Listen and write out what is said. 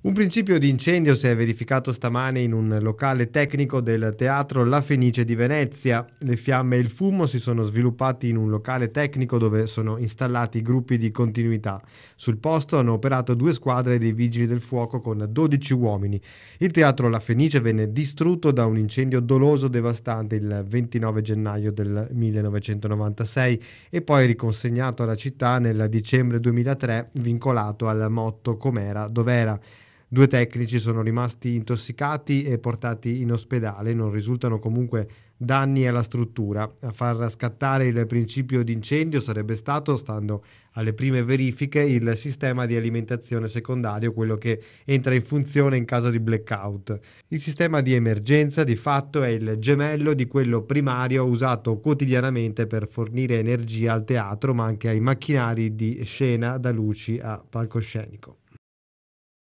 Un principio di incendio si è verificato stamane in un locale tecnico del teatro La Fenice di Venezia. Le fiamme e il fumo si sono sviluppati in un locale tecnico dove sono installati gruppi di continuità. Sul posto hanno operato due squadre dei vigili del fuoco con 12 uomini. Il teatro La Fenice venne distrutto da un incendio doloso devastante il 29 gennaio del 1996 e poi riconsegnato alla città nel dicembre 2003 vincolato al motto Com'era dov'era. Due tecnici sono rimasti intossicati e portati in ospedale, non risultano comunque danni alla struttura. A far scattare il principio di incendio sarebbe stato, stando alle prime verifiche, il sistema di alimentazione secondario, quello che entra in funzione in caso di blackout. Il sistema di emergenza di fatto è il gemello di quello primario usato quotidianamente per fornire energia al teatro, ma anche ai macchinari di scena da luci a palcoscenico.